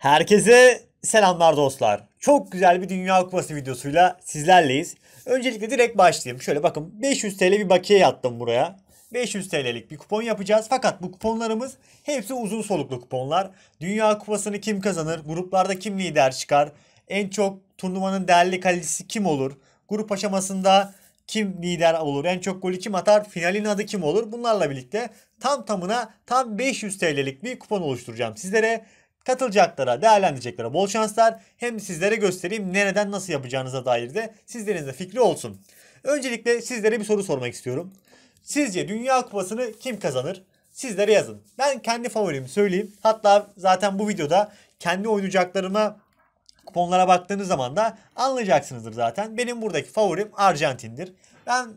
Herkese selamlar dostlar. Çok güzel bir Dünya Kupası videosuyla sizlerleyiz. Öncelikle direkt başlayayım. Şöyle bakın 500 TL bir bakiye yattım buraya. 500 TL'lik bir kupon yapacağız. Fakat bu kuponlarımız hepsi uzun soluklu kuponlar. Dünya Kupası'nı kim kazanır? Gruplarda kim lider çıkar? En çok turnuvanın değerli kalitesi kim olur? Grup aşamasında kim lider olur? En çok golü kim atar? Finalin adı kim olur? Bunlarla birlikte tam tamına tam 500 TL'lik bir kupon oluşturacağım sizlere katılacaklara, değerlendireceklere bol şanslar. Hem sizlere göstereyim nereden nasıl yapacağınıza dair de sizlerin de fikri olsun. Öncelikle sizlere bir soru sormak istiyorum. Sizce Dünya Kupası'nı kim kazanır? Sizlere yazın. Ben kendi favorimi söyleyeyim. Hatta zaten bu videoda kendi oynayacaklarıma kuponlara baktığınız zaman da anlayacaksınızdır zaten. Benim buradaki favorim Arjantin'dir. Ben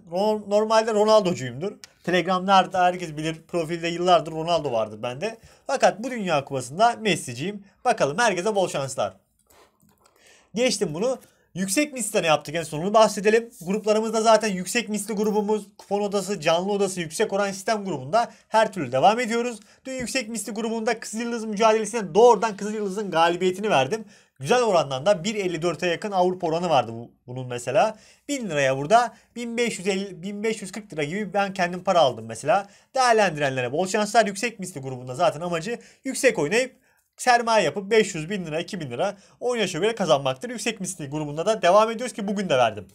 normalde Ronaldo'cuyumdur. Telegram'da herkes bilir profilde yıllardır Ronaldo vardır bende. Fakat bu Dünya Kupası'nda Messi'ciyim. Bakalım herkese bol şanslar. Geçtim bunu. Yüksek misli ne yaptık en sonunu bahsedelim. Gruplarımızda zaten yüksek misli grubumuz, kupon odası, canlı odası, yüksek oran sistem grubunda her türlü devam ediyoruz. Dün yüksek misli grubunda Kızıl Yıldız mücadelesine doğrudan Kızıl Yıldız'ın galibiyetini verdim. Güzel orandan da 1.54'e yakın Avrupa oranı vardı bu, bunun mesela. 1000 liraya burada 1550, 1540 lira gibi ben kendim para aldım mesela. Değerlendirenlere bol şanslar. Yüksek misli grubunda zaten amacı yüksek oynayıp sermaye yapıp 500 bin lira 2000 lira 10 oynayışa göre kazanmaktır. Yüksek misli grubunda da devam ediyoruz ki bugün de verdim.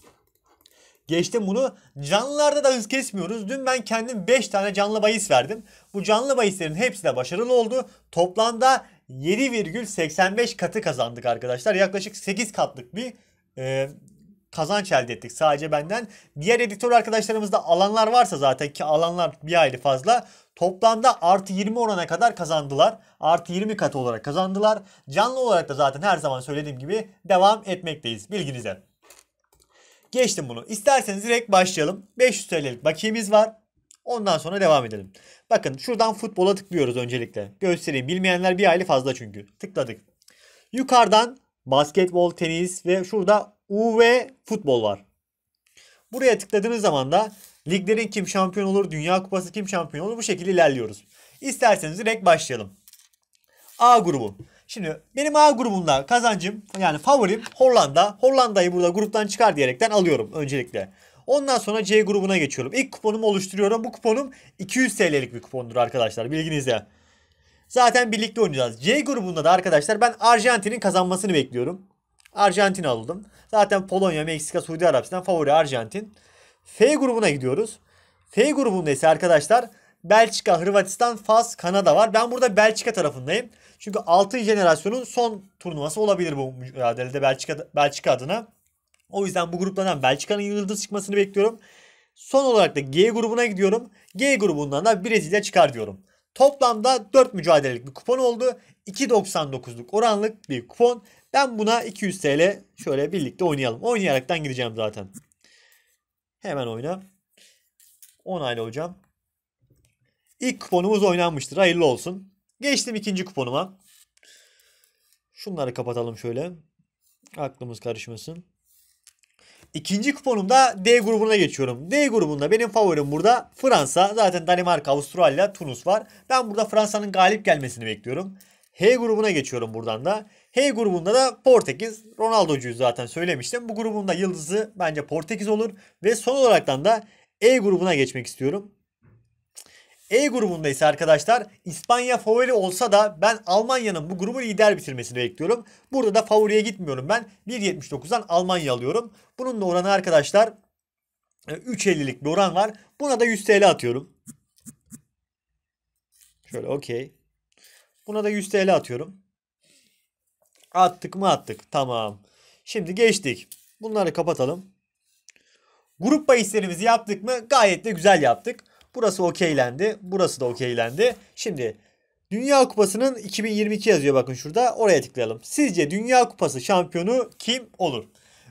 Geçtim bunu. Canlılarda da hız kesmiyoruz. Dün ben kendim 5 tane canlı bahis verdim. Bu canlı bahislerin hepsi de başarılı oldu. Toplamda 7,85 katı kazandık arkadaşlar. Yaklaşık 8 katlık bir e, kazanç elde ettik sadece benden. Diğer editör arkadaşlarımızda alanlar varsa zaten ki alanlar bir ayrı fazla. Toplamda artı 20 orana kadar kazandılar. Artı 20 kat olarak kazandılar. Canlı olarak da zaten her zaman söylediğim gibi devam etmekteyiz bilginize. Geçtim bunu. İsterseniz direkt başlayalım. 500 TL'lik bakiyemiz var. Ondan sonra devam edelim. Bakın şuradan futbola tıklıyoruz öncelikle. Göstereyim. Bilmeyenler bir aile fazla çünkü. Tıkladık. Yukarıdan basketbol, tenis ve şurada UV futbol var. Buraya tıkladığınız zaman da liglerin kim şampiyon olur, dünya kupası kim şampiyon olur bu şekilde ilerliyoruz. İsterseniz direkt başlayalım. A grubu. Şimdi benim A grubumda kazancım yani favorim Hollanda. Hollanda'yı burada gruptan çıkar diyerekten alıyorum öncelikle. Ondan sonra C grubuna geçiyorum. İlk kuponumu oluşturuyorum. Bu kuponum 200 TL'lik bir kupondur arkadaşlar. Bilginize. Zaten birlikte oynayacağız. C grubunda da arkadaşlar ben Arjantin'in kazanmasını bekliyorum. Arjantin aldım. Zaten Polonya, Meksika, Suudi Arabistan favori Arjantin. F grubuna gidiyoruz. F grubunda ise arkadaşlar Belçika, Hırvatistan, Fas, Kanada var. Ben burada Belçika tarafındayım. Çünkü 6 jenerasyonun son turnuvası olabilir bu mücadelede Belçika, Belçika adına. O yüzden bu gruplardan Belçika'nın yıldız çıkmasını bekliyorum. Son olarak da G grubuna gidiyorum. G grubundan da Brezilya çıkar diyorum. Toplamda 4 mücadelelik bir kupon oldu. 2.99'luk oranlık bir kupon. Ben buna 200 TL şöyle birlikte oynayalım. Oynayaraktan gideceğim zaten. Hemen oyna. Onayla hocam. İlk kuponumuz oynanmıştır. Hayırlı olsun. Geçtim ikinci kuponuma. Şunları kapatalım şöyle. Aklımız karışmasın. İkinci kuponumda D grubuna geçiyorum. D grubunda benim favorim burada Fransa. Zaten Danimarka, Avustralya, Tunus var. Ben burada Fransa'nın galip gelmesini bekliyorum. H grubuna geçiyorum buradan da. H grubunda da Portekiz. Ronaldo'cuyu zaten söylemiştim. Bu grubunda yıldızı bence Portekiz olur. Ve son olaraktan da E grubuna geçmek istiyorum. E grubunda ise arkadaşlar İspanya favori olsa da ben Almanya'nın bu grubu lider bitirmesini bekliyorum. Burada da favoriye gitmiyorum ben. 1.79'dan Almanya alıyorum. Bunun da oranı arkadaşlar 3.50'lik e, bir oran var. Buna da 100 TL atıyorum. Şöyle okey. Buna da 100 TL atıyorum. Attık mı attık. Tamam. Şimdi geçtik. Bunları kapatalım. Grup bahislerimizi yaptık mı? Gayet de güzel yaptık. Burası okeylendi. Burası da okeylendi. Şimdi Dünya Kupası'nın 2022 yazıyor bakın şurada. Oraya tıklayalım. Sizce Dünya Kupası şampiyonu kim olur?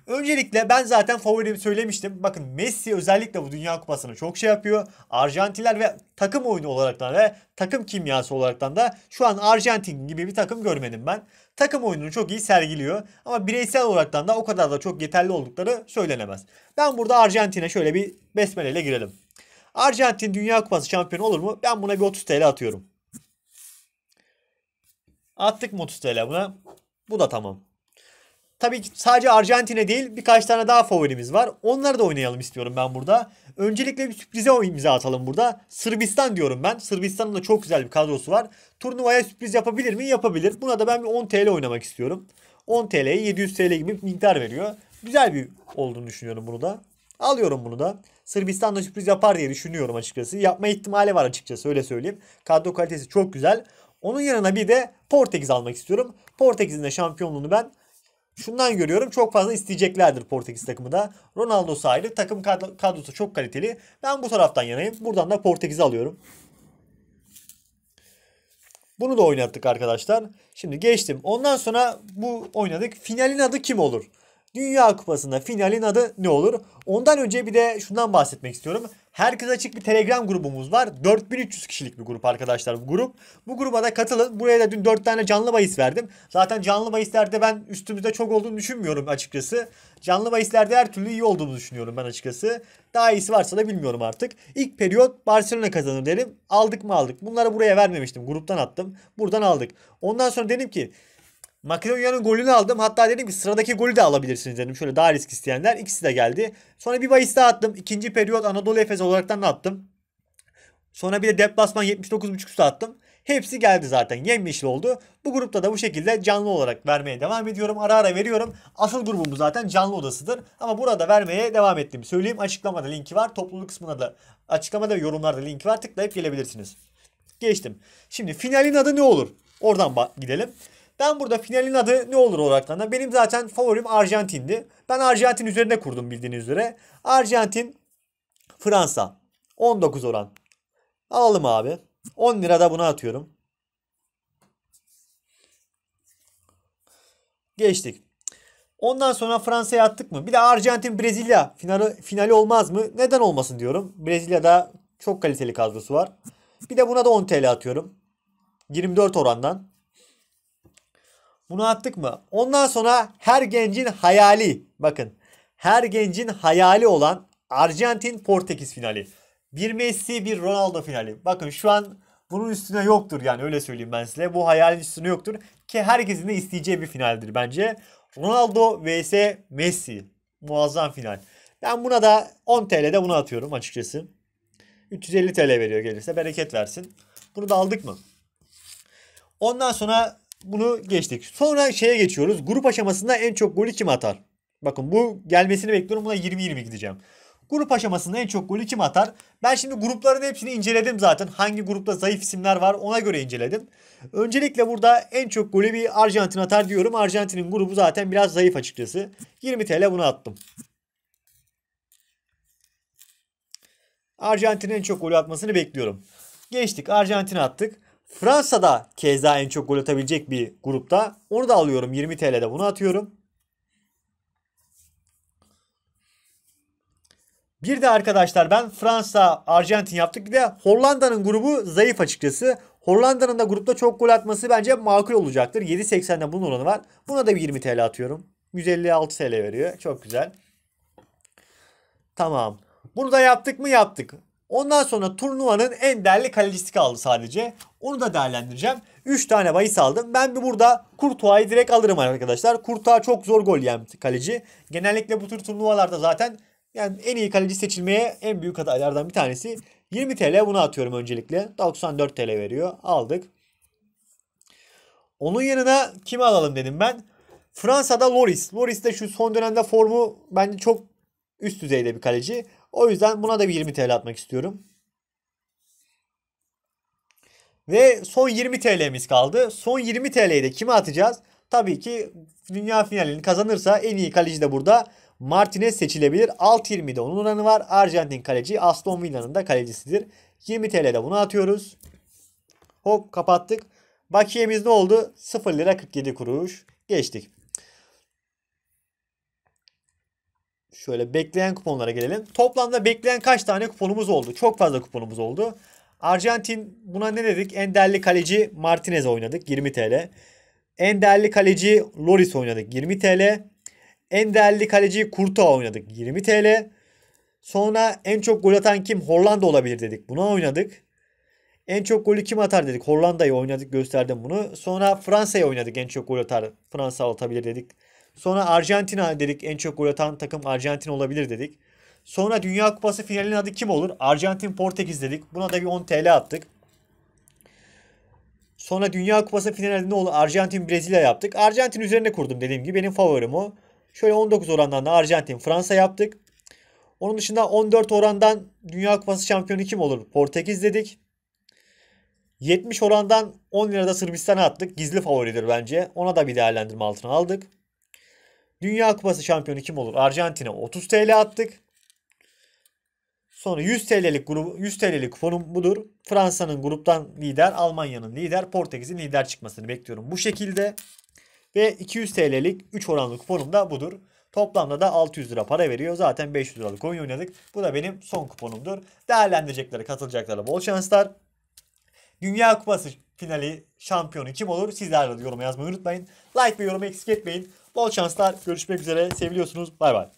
Öncelikle ben zaten favorimi söylemiştim. Bakın Messi özellikle bu Dünya Kupası'nı çok şey yapıyor. Arjantinler ve takım oyunu olaraktan ve takım kimyası olaraktan da şu an Arjantin gibi bir takım görmedim ben. Takım oyununu çok iyi sergiliyor ama bireysel olaraktan da o kadar da çok yeterli oldukları söylenemez. Ben burada Arjantin'e şöyle bir besmeleyle girelim. Arjantin Dünya Kupası şampiyonu olur mu? Ben buna bir 30 TL atıyorum. Attık mı 30 TL buna? Bu da tamam. Tabii ki sadece Arjantin'e değil birkaç tane daha favorimiz var. Onları da oynayalım istiyorum ben burada. Öncelikle bir sürprize imza atalım burada. Sırbistan diyorum ben. Sırbistan'ın da çok güzel bir kadrosu var. Turnuvaya sürpriz yapabilir mi? Yapabilir. Buna da ben bir 10 TL oynamak istiyorum. 10 TL'ye 700 TL gibi bir miktar veriyor. Güzel bir olduğunu düşünüyorum bunu da. Alıyorum bunu da. Sırbistan da sürpriz yapar diye düşünüyorum açıkçası. Yapma ihtimali var açıkçası öyle söyleyeyim. Kadro kalitesi çok güzel. Onun yanına bir de Portekiz almak istiyorum. Portekiz'in de şampiyonluğunu ben şundan görüyorum. Çok fazla isteyeceklerdir Portekiz takımı da. Ronaldo sahili takım kadrosu çok kaliteli. Ben bu taraftan yanayım. Buradan da Portekiz'i alıyorum. Bunu da oynattık arkadaşlar. Şimdi geçtim. Ondan sonra bu oynadık. Finalin adı kim olur? Dünya Kupası'nda finalin adı ne olur? Ondan önce bir de şundan bahsetmek istiyorum. Herkes açık bir Telegram grubumuz var. 4300 kişilik bir grup arkadaşlar bu grup. Bu gruba da katılın. Buraya da dün 4 tane canlı bahis verdim. Zaten canlı bahislerde ben üstümüzde çok olduğunu düşünmüyorum açıkçası. Canlı bahislerde her türlü iyi olduğumuzu düşünüyorum ben açıkçası. Daha iyisi varsa da bilmiyorum artık. İlk periyot Barcelona kazanır derim. Aldık mı aldık. Bunları buraya vermemiştim. Gruptan attım. Buradan aldık. Ondan sonra dedim ki Makedonya'nın golünü aldım. Hatta dedim ki sıradaki golü de alabilirsiniz dedim. Şöyle daha risk isteyenler. ikisi de geldi. Sonra bir bahis daha attım. İkinci periyot Anadolu Efes olaraktan attım. Sonra bir de deplasman 79.5 üstü attım. Hepsi geldi zaten. Yemyeşil oldu. Bu grupta da bu şekilde canlı olarak vermeye devam ediyorum. Ara ara veriyorum. Asıl grubumuz zaten canlı odasıdır. Ama burada vermeye devam ettim. Söyleyeyim açıklamada linki var. Topluluk kısmına da açıklamada ve yorumlarda linki var. Tıklayıp gelebilirsiniz. Geçtim. Şimdi finalin adı ne olur? Oradan gidelim. Ben burada finalin adı ne olur olaraktan da benim zaten favorim Arjantin'di. Ben Arjantin üzerine kurdum bildiğiniz üzere. Arjantin Fransa 19 oran. Alalım abi. 10 lira da buna atıyorum. Geçtik. Ondan sonra Fransa'ya attık mı? Bir de Arjantin Brezilya finali, finali olmaz mı? Neden olmasın diyorum. Brezilya'da çok kaliteli kadrosu var. Bir de buna da 10 TL atıyorum. 24 orandan. Bunu attık mı? Ondan sonra her gencin hayali bakın her gencin hayali olan Arjantin Portekiz finali. Bir Messi bir Ronaldo finali. Bakın şu an bunun üstüne yoktur yani öyle söyleyeyim ben size. Bu hayalin üstüne yoktur ki herkesin de isteyeceği bir finaldir bence. Ronaldo vs Messi muazzam final. Ben buna da 10 TL'de bunu atıyorum açıkçası. 350 TL veriyor gelirse bereket versin. Bunu da aldık mı? Ondan sonra bunu geçtik. Sonra şeye geçiyoruz. Grup aşamasında en çok golü kim atar? Bakın bu gelmesini bekliyorum. Buna 20-20 gideceğim. Grup aşamasında en çok golü kim atar? Ben şimdi grupların hepsini inceledim zaten. Hangi grupta zayıf isimler var ona göre inceledim. Öncelikle burada en çok golü bir Arjantin atar diyorum. Arjantin'in grubu zaten biraz zayıf açıkçası. 20 TL bunu attım. Arjantin'in en çok golü atmasını bekliyorum. Geçtik Arjantin attık. Fransa'da keza en çok gol atabilecek bir grupta. Onu da alıyorum 20 TL'de bunu atıyorum. Bir de arkadaşlar ben Fransa, Arjantin yaptık. Bir de Hollanda'nın grubu zayıf açıkçası. Hollanda'nın da grupta çok gol atması bence makul olacaktır. 7.80'de bunun oranı var. Buna da bir 20 TL atıyorum. 156 TL veriyor. Çok güzel. Tamam. Bunu da yaptık mı yaptık. Ondan sonra turnuvanın en değerli kalecisi kaldı sadece. Onu da değerlendireceğim. 3 tane bahis aldım. Ben bir burada Kurtuğa'yı direkt alırım arkadaşlar. Kurtuğa çok zor gol yiyen kaleci. Genellikle bu tür turnuvalarda zaten yani en iyi kaleci seçilmeye en büyük adaylardan bir tanesi. 20 TL bunu atıyorum öncelikle. 94 TL veriyor. Aldık. Onun yanına kimi alalım dedim ben. Fransa'da Loris. Loris de şu son dönemde formu bence çok üst düzeyde bir kaleci. O yüzden buna da bir 20 TL atmak istiyorum. Ve son 20 TL'miz kaldı. Son 20 TL'yi de kime atacağız? Tabii ki dünya finalini kazanırsa en iyi kaleci de burada Martinez seçilebilir. Alt 20'de onun oranı var. Arjantin kaleci Aston Villa'nın da kalecisidir. 20 TL'de bunu atıyoruz. Hop kapattık. Bakiyemiz ne oldu? 0 lira 47 kuruş. Geçtik. Şöyle bekleyen kuponlara gelelim. Toplamda bekleyen kaç tane kuponumuz oldu? Çok fazla kuponumuz oldu. Arjantin buna ne dedik? En değerli kaleci Martinez oynadık 20 TL. En değerli kaleci Loris oynadık 20 TL. En değerli kaleci Kurta oynadık 20 TL. Sonra en çok gol atan kim? Hollanda olabilir dedik. Buna oynadık. En çok golü kim atar dedik. Hollanda'yı oynadık gösterdim bunu. Sonra Fransa'yı oynadık. En çok gol atar Fransa atabilir dedik. Sonra Arjantin dedik en çok gol atan takım Arjantin olabilir dedik. Sonra Dünya Kupası finalinin adı kim olur? Arjantin Portekiz dedik. Buna da bir 10 TL attık. Sonra Dünya Kupası finalinde ne olur? Arjantin Brezilya yaptık. Arjantin üzerine kurdum dediğim gibi. Benim favorim o. Şöyle 19 orandan da Arjantin Fransa yaptık. Onun dışında 14 orandan Dünya Kupası şampiyonu kim olur? Portekiz dedik. 70 orandan 10 lirada Sırbistan'a attık. Gizli favoridir bence. Ona da bir değerlendirme altına aldık. Dünya Kupası şampiyonu kim olur? Arjantin'e 30 TL attık. Sonra 100 TL'lik grup 100 TL'lik kuponum budur. Fransa'nın gruptan lider, Almanya'nın lider, Portekiz'in lider çıkmasını bekliyorum bu şekilde. Ve 200 TL'lik 3 oranlı kuponum da budur. Toplamda da 600 lira para veriyor. Zaten 500 liralık oyun oynadık. Bu da benim son kuponumdur. Değerlendirecekleri, katılacaklara bol şanslar. Dünya Kupası finali şampiyonu kim olur? Sizler de yoruma yazmayı unutmayın. Like ve yorum eksik etmeyin. Bol şanslar. Görüşmek üzere. Seviliyorsunuz. Bay bay.